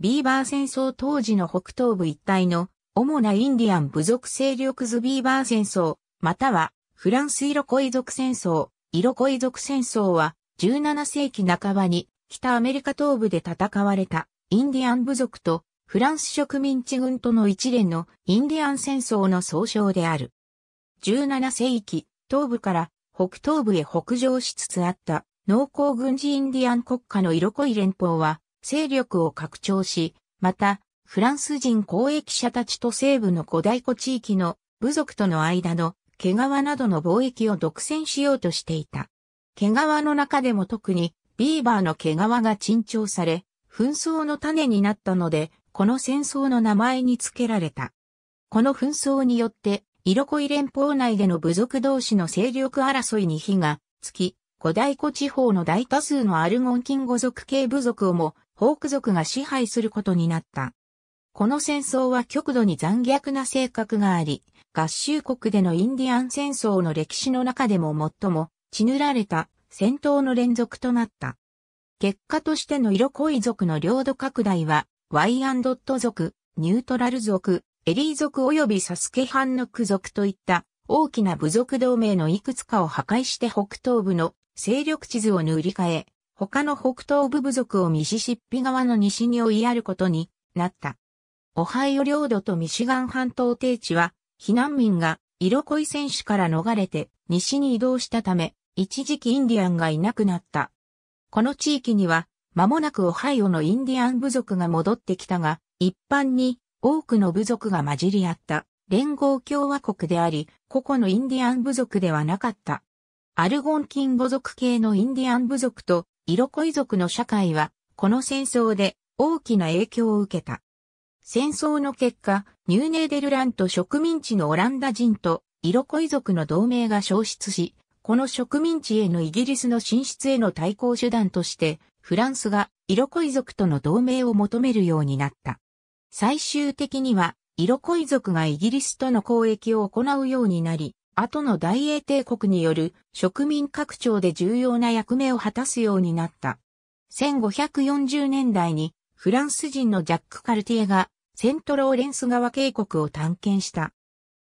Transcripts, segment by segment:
ビーバー戦争当時の北東部一帯の主なインディアン部族勢力図ビーバー戦争、またはフランス色恋族戦争、色恋族戦争は17世紀半ばに北アメリカ東部で戦われたインディアン部族とフランス植民地軍との一連のインディアン戦争の総称である。17世紀、東部から北東部へ北上しつつあった農耕軍事インディアン国家の色恋連邦は勢力を拡張し、また、フランス人交易者たちと西部の古代湖地域の部族との間の毛皮などの貿易を独占しようとしていた。毛皮の中でも特にビーバーの毛皮が珍重され、紛争の種になったので、この戦争の名前に付けられた。この紛争によって、イロコイ連邦内での部族同士の勢力争いに火がつき、古代湖地方の大多数のアルゴン金語族系部族をもホーク族が支配することになった。この戦争は極度に残虐な性格があり、合衆国でのインディアン戦争の歴史の中でも最も血塗られた戦闘の連続となった。結果としての色濃い族の領土拡大は、ワイアンドット族、ニュートラル族、エリー族及びサスケ藩のク族といった大きな部族同盟のいくつかを破壊して北東部の勢力地図を塗り替え、他の北東部部族をミシシッピ川の西に追いやることになった。オハイオ領土とミシガン半島低地は、避難民が色濃い選手から逃れて西に移動したため、一時期インディアンがいなくなった。この地域には、間もなくオハイオのインディアン部族が戻ってきたが、一般に多くの部族が混じり合った連合共和国であり、個々のインディアン部族ではなかった。アルゴンキン部族系のインディアン部族とイロコイ族の社会は、この戦争で大きな影響を受けた。戦争の結果、ニューネーデルランと植民地のオランダ人とイロコイ族の同盟が消失し、この植民地へのイギリスの進出への対抗手段として、フランスがイロコイ族との同盟を求めるようになった。最終的には、イロコイ族がイギリスとの交易を行うようになり、後の大英帝国による植民拡張で重要な役目を果たすようになった。1540年代にフランス人のジャック・カルティエがセントローレンス川渓谷を探検した。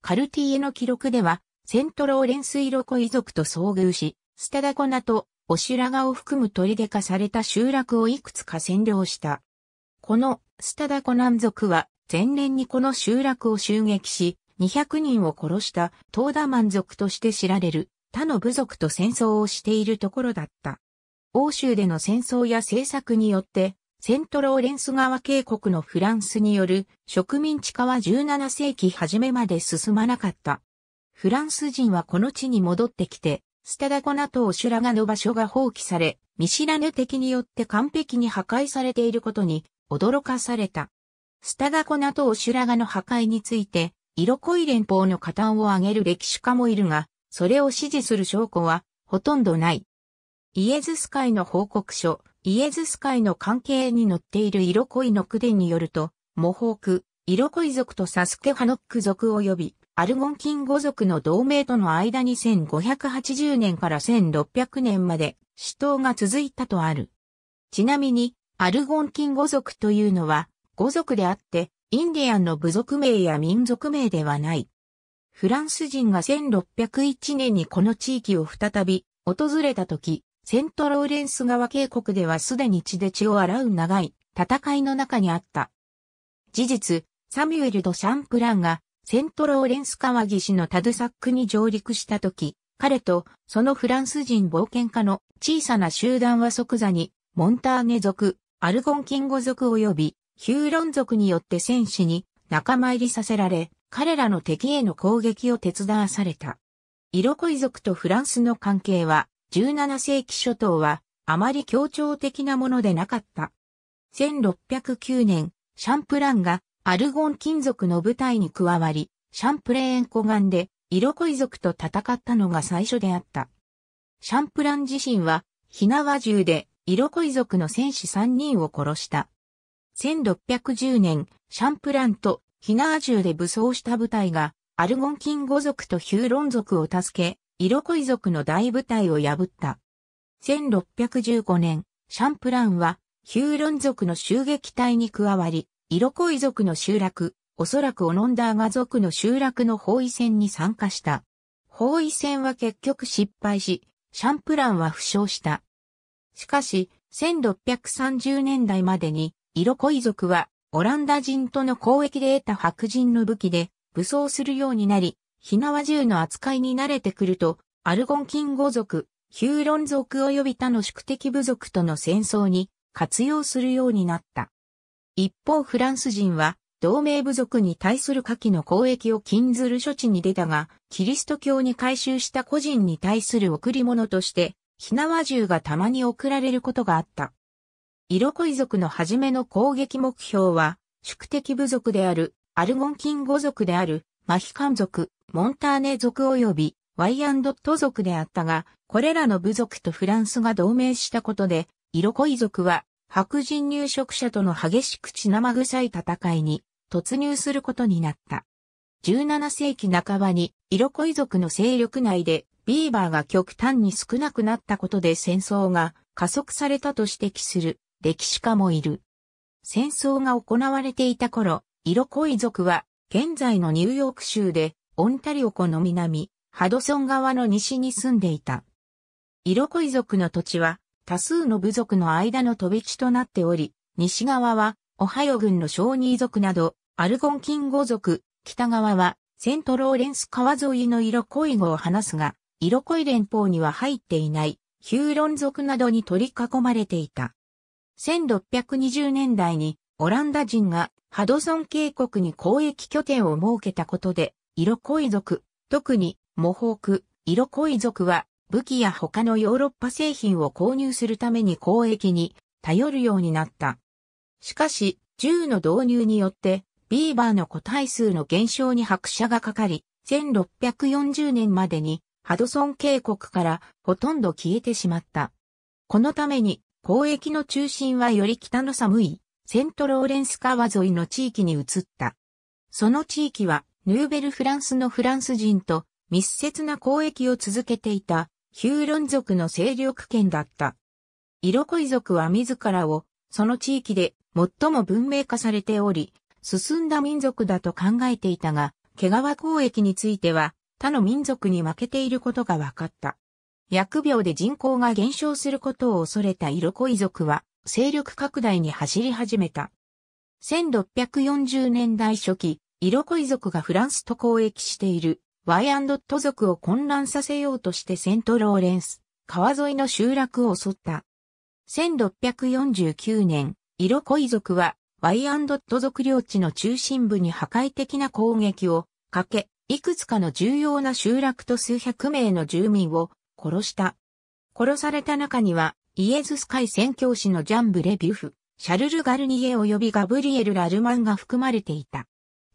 カルティエの記録では、セントローレンス色子遺族と遭遇し、スタダコナとオシュラガを含む取り出化された集落をいくつか占領した。このスタダコナン族は前年にこの集落を襲撃し、200人を殺した東田満族として知られる他の部族と戦争をしているところだった。欧州での戦争や政策によって、セントローレンス川渓谷のフランスによる植民地化は17世紀初めまで進まなかった。フランス人はこの地に戻ってきて、スタダコナとオシュラガの場所が放棄され、見知らぬ敵によって完璧に破壊されていることに驚かされた。スタダコナとオシュラガの破壊について、色恋連邦の加担を挙げる歴史家もいるが、それを支持する証拠はほとんどない。イエズス会の報告書、イエズス会の関係に載っている色恋の句伝によると、モホーク、色恋族とサスケハノック族及び、アルゴンキン語族の同盟との間に1580年から1600年まで死闘が続いたとある。ちなみに、アルゴンキン語族というのは、語族であって、インディアンの部族名や民族名ではない。フランス人が1601年にこの地域を再び訪れた時、セントローレンス川渓谷ではすでに血で血を洗う長い戦いの中にあった。事実、サミュエル・ド・シャンプランがセントローレンス川岸のタドサックに上陸した時、彼とそのフランス人冒険家の小さな集団は即座にモンターネ族、アルゴンキンゴ族及びヒューロン族によって戦士に仲間入りさせられ、彼らの敵への攻撃を手伝わされた。イロコイ族とフランスの関係は、17世紀初頭は、あまり協調的なものでなかった。1609年、シャンプランがアルゴン金属の部隊に加わり、シャンプレーン湖岸でイロコイ族と戦ったのが最初であった。シャンプラン自身は、なわ銃でイロコイ族の戦士3人を殺した。1610年、シャンプランとヒナー銃で武装した部隊が、アルゴンキンゴ族とヒューロン族を助け、イロコイ族の大部隊を破った。1615年、シャンプランは、ヒューロン族の襲撃隊に加わり、イロコイ族の集落、おそらくオノンダーガ族の集落の包囲戦に参加した。包囲戦は結局失敗し、シャンプランは負傷した。しかし、1630年代までに、色恋族は、オランダ人との交易で得た白人の武器で、武装するようになり、火縄銃の扱いに慣れてくると、アルゴンキンゴ族、ヒューロン族及び他の宿敵部族との戦争に活用するようになった。一方フランス人は、同盟部族に対する下記の交易を禁ずる処置に出たが、キリスト教に改宗した個人に対する贈り物として、火縄銃がたまに贈られることがあった。イロコイ族の初めの攻撃目標は、宿敵部族である、アルゴンキン語族である、マヒカン族、モンターネ族及び、ワイアンドット族であったが、これらの部族とフランスが同盟したことで、イロコイ族は、白人入植者との激しく血生臭い戦いに突入することになった。17世紀半ばに、イロコイ族の勢力内で、ビーバーが極端に少なくなったことで戦争が加速されたと指摘する歴史家もいる。戦争が行われていた頃、イロコイ族は、現在のニューヨーク州で、オンタリオ湖の南、ハドソン川の西に住んでいた。イロコイ族の土地は、多数の部族の間の飛び地となっており、西側は、オハヨ軍の小ニー族など、アルゴンキンゴ族、北側は、セントローレンス川沿いのイロコイ語を話すが、イロコイ連邦には入っていない、ヒューロン族などに取り囲まれていた。1620年代にオランダ人がハドソン渓谷に交易拠点を設けたことで、色恋族、特に模倣色恋族は武器や他のヨーロッパ製品を購入するために交易に頼るようになった。しかし、銃の導入によって、ビーバーの個体数の減少に拍車がかかり、1640年までにハドソン渓谷からほとんど消えてしまった。このために交易の中心はより北の寒いセントローレンス川沿いの地域に移った。その地域はヌーベルフランスのフランス人と密接な交易を続けていたヒューロン族の勢力圏だった。イロコイ族は自らをその地域で最も文明化されており、進んだ民族だと考えていたが、毛皮交易については他の民族に負けていることが分かった。疫病で人口が減少することを恐れたイロコイ族は、勢力拡大に走り始めた。1640年代初期、イロコイ族がフランスと交易しているワイアンドット族を混乱させようとしてセントローレンス、川沿いの集落を襲った。1649年、イロコイ族はワイアンドット族領地の中心部に破壊的な攻撃をかけ、いくつかの重要な集落と数百名の住民を殺した。殺された中には、イエズス会宣教師のジャンブレビュフ、シャルル・ガルニエ及びガブリエル・ラルマンが含まれていた。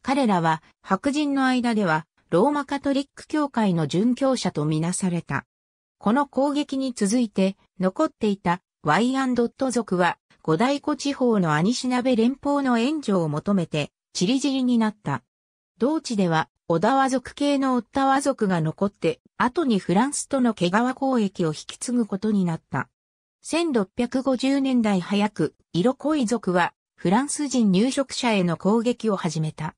彼らは白人の間ではローマカトリック教会の殉教者とみなされた。この攻撃に続いて残っていたワイアンドット族は五大湖地方のアニシナベ連邦の援助を求めてチリジリになった。同地では小田和族系のオッタ和族が残って、後にフランスとの毛皮交易を引き継ぐことになった。1650年代早く、色恋族は、フランス人入植者への攻撃を始めた。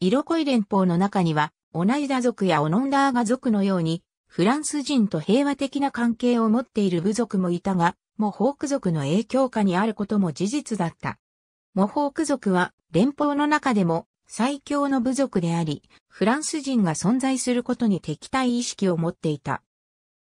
色恋連邦の中には、オナイダ族やオノンダーガ族のように、フランス人と平和的な関係を持っている部族もいたが、モホーク族の影響下にあることも事実だった。モホーク族は連邦の中でも最強の部族であり、フランス人が存在することに敵対意識を持っていた。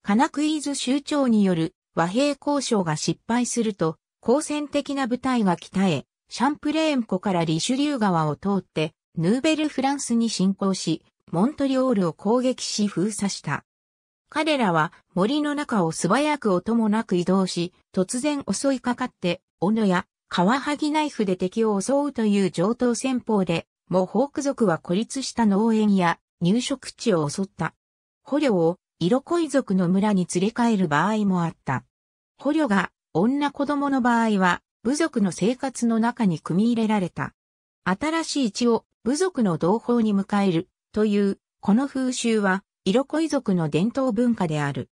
カナクイーズ州長による和平交渉が失敗すると、好戦的な部隊が北へ、シャンプレーン湖からリシュリュー川を通って、ヌーベルフランスに侵攻し、モントリオールを攻撃し封鎖した。彼らは森の中を素早く音もなく移動し、突然襲いかかって、斧やカワハギナイフで敵を襲うという上等戦法でモホーク族は孤立した農園や入植地を襲った。捕虜を色恋族の村に連れ帰る場合もあった。捕虜が女子供の場合は部族の生活の中に組み入れられた。新しい地を部族の同胞に迎えるというこの風習は色恋族の伝統文化である。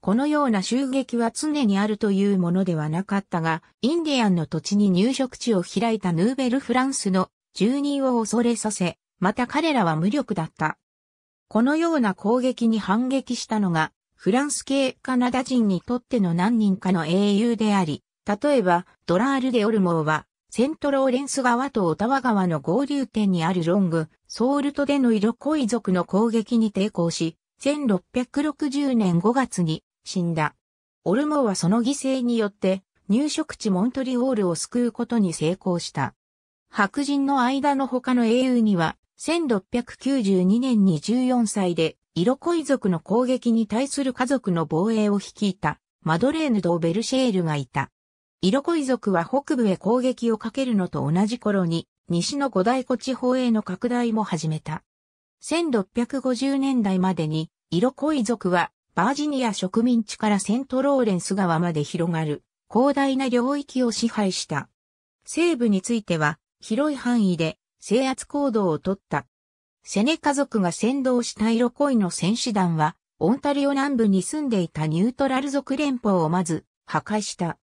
このような襲撃は常にあるというものではなかったが、インディアンの土地に入植地を開いたヌーベルフランスの住人を恐れさせ、また彼らは無力だった。このような攻撃に反撃したのが、フランス系カナダ人にとっての何人かの英雄であり、例えば、ドラール・デ・オルモーは、セントローレンス川とオタワ川の合流点にあるロング、ソールトでの色濃い族の攻撃に抵抗し、1660年5月に死んだ。オルモーはその犠牲によって、入植地モントリオールを救うことに成功した。白人の間の他の英雄には、1692年に14歳で、色恋族の攻撃に対する家族の防衛を率いた、マドレーヌ・ド・ベルシェールがいた。色恋族は北部へ攻撃をかけるのと同じ頃に、西の五大湖地方への拡大も始めた。1650年代までに、色恋族は、バージニア植民地からセントローレンス川まで広がる、広大な領域を支配した。西部については、広い範囲で制圧行動をとった。セネ家族が先導したイロコイの戦士団は、オンタリオ南部に住んでいたニュートラル族連邦をまず破壊した。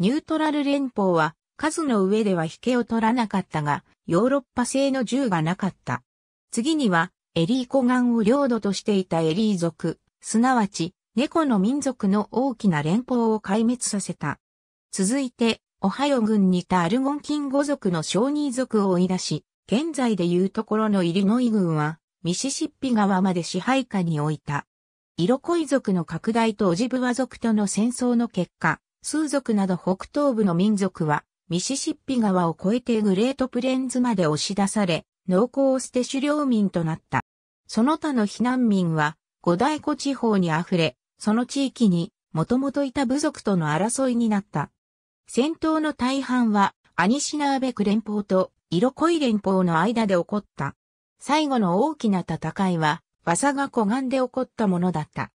ニュートラル連邦は数の上では引けを取らなかったが、ヨーロッパ製の銃がなかった。次には、エリー湖岸を領土としていたエリー族、すなわち、猫の民族の大きな連邦を壊滅させた。続いて、オハヨ軍郡にいたアルゴンキン語族の小ニー族を追い出し、現在でいうところのイリノイ郡は、ミシシッピ川まで支配下に置いた。イロコイ族の拡大とオジブワ族との戦争の結果、数族など北東部の民族は、ミシシッピ川を越えてグレートプレンズまで押し出され、農耕を捨て狩猟民となった。その他の避難民は、五大湖地方に溢れ、その地域にもともといた部族との争いになった。戦闘の大半はアニシナーベク連邦と色濃い連邦の間で起こった。最後の大きな戦いは、技サが湖岸で起こったものだった。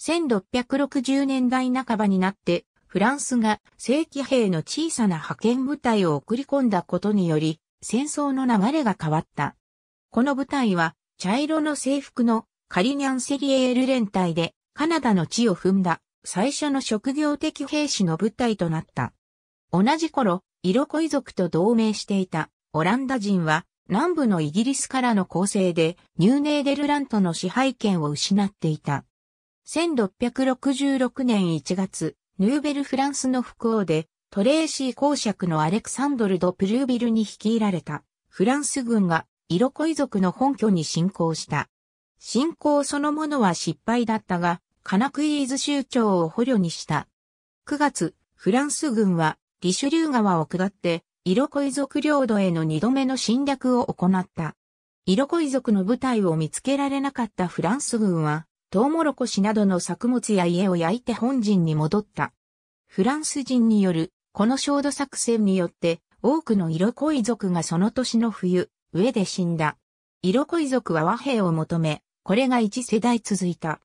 1660年代半ばになって、フランスが正規兵の小さな派遣部隊を送り込んだことにより、戦争の流れが変わった。この部隊は、茶色の制服のカリニャンセリエール連隊で、カナダの地を踏んだ最初の職業的兵士の部隊となった。同じ頃、イロコイ族と同盟していたオランダ人は南部のイギリスからの攻勢でニューネーデルラントの支配権を失っていた。1666年1月、ヌーベルフランスの福王でトレーシー公爵のアレクサンドル・ド・プルービルに率いられたフランス軍がイロコイ族の本拠に侵攻した。侵攻そのものは失敗だったが、カナクイーズ州長を捕虜にした。9月、フランス軍はリシュリュー川を下って、イロコイ族領土への二度目の侵略を行った。イロコイ族の部隊を見つけられなかったフランス軍は、トウモロコシなどの作物や家を焼いて本陣に戻った。フランス人による、この焦土作戦によって、多くのイロコイ族がその年の冬、上で死んだ。イロコイ族は和平を求め、これが一世代続いた。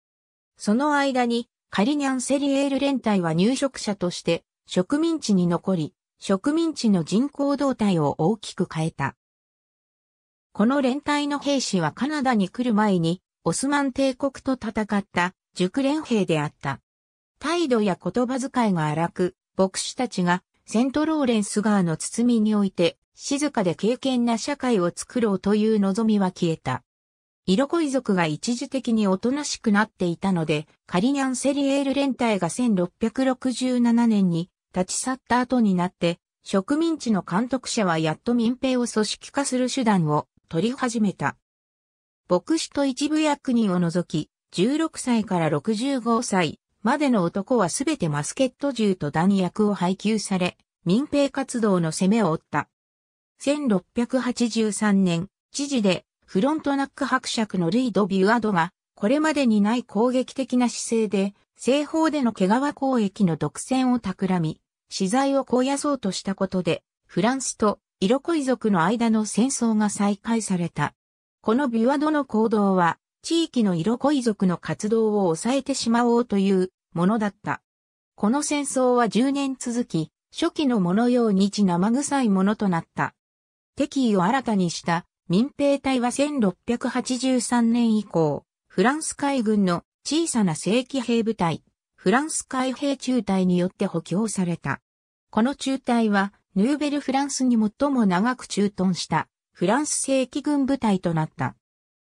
その間に、カリニャンセリエール連隊は入植者として植民地に残り、植民地の人口動態を大きく変えた。この連隊の兵士はカナダに来る前に、オスマン帝国と戦った熟練兵であった。態度や言葉遣いが荒く、牧師たちがセントローレンス川の包みにおいて、静かで敬虔な社会を作ろうという望みは消えた。色恋族が一時的におとなしくなっていたので、カリニャンセリエール連隊が1667年に立ち去った後になって、植民地の監督者はやっと民兵を組織化する手段を取り始めた。牧師と一部役人を除き、16歳から65歳までの男はすべてマスケット銃と弾薬を配給され、民兵活動の攻めを負った。1683年、知事でフロントナック伯爵のルイド・ビュアドがこれまでにない攻撃的な姿勢で、西方での毛皮交易の独占を企み、資材を荒野そうとしたことで、フランスと色恋族の間の戦争が再開された。このビワドの行動は、地域の色恋族の活動を抑えてしまおうというものだった。この戦争は10年続き、初期のものように血生臭いものとなった。敵意を新たにした民兵隊は1683年以降、フランス海軍の小さな正規兵部隊、フランス海兵中隊によって補強された。この中隊は、ヌーベルフランスに最も長く駐屯したフランス正規軍部隊となった。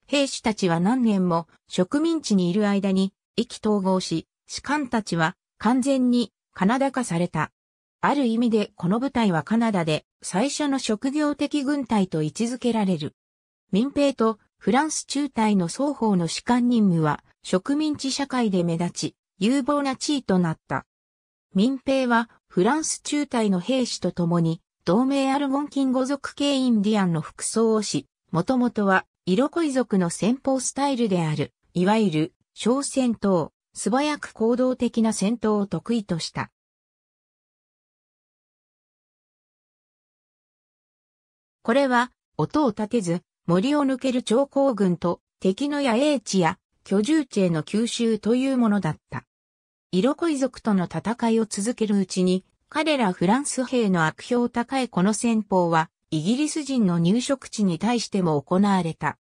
兵士たちは何年も植民地にいる間に意気統合し、士官たちは完全にカナダ化された。ある意味でこの部隊はカナダで最初の職業的軍隊と位置づけられる。民兵とフランス中隊の双方の士官任務は植民地社会で目立ち、有望な地位となった。民兵はフランス中隊の兵士と共に、同盟アルゴンキン語族系インディアンの服装をし、もともとは、色恋族の戦法スタイルである、いわゆる、小戦闘、素早く行動的な戦闘を得意とした。これは、音を立てず、森を抜ける長江軍と敵の野営地や居住地への吸収というものだった。色恋族との戦いを続けるうちに、彼らフランス兵の悪評高いこの戦法は、イギリス人の入植地に対しても行われた。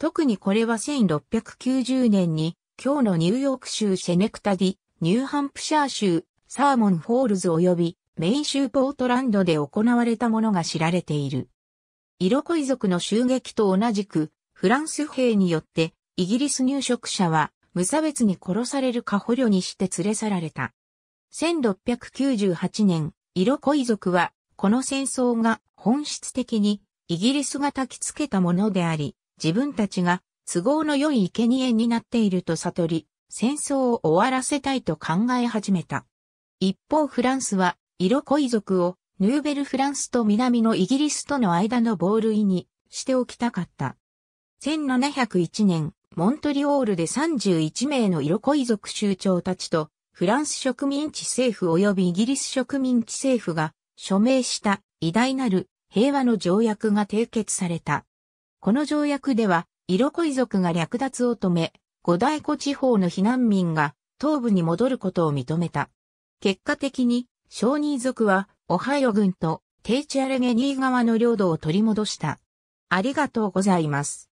特にこれは1690年に、今日のニューヨーク州セネクタディ、ニューハンプシャー州、サーモンホールズ及びメイン州ポートランドで行われたものが知られている。色恋族の襲撃と同じく、フランス兵によって、イギリス入植者は、無差別に殺されるか捕虜にして連れ去られた。1698年、色恋族は、この戦争が本質的にイギリスが焚き付けたものであり、自分たちが都合の良い生贄になっていると悟り、戦争を終わらせたいと考え始めた。一方フランスは、色恋族をヌーベルフランスと南のイギリスとの間のボールイにしておきたかった。1701年、モントリオールで31名の色恋族州長たちと、フランス植民地政府及びイギリス植民地政府が署名した偉大なる平和の条約が締結された。この条約では、色恋族が略奪を止め、五大湖地方の避難民が東部に戻ることを認めた。結果的に、小人族はオハイオ軍とテイチアレゲニー川の領土を取り戻した。ありがとうございます。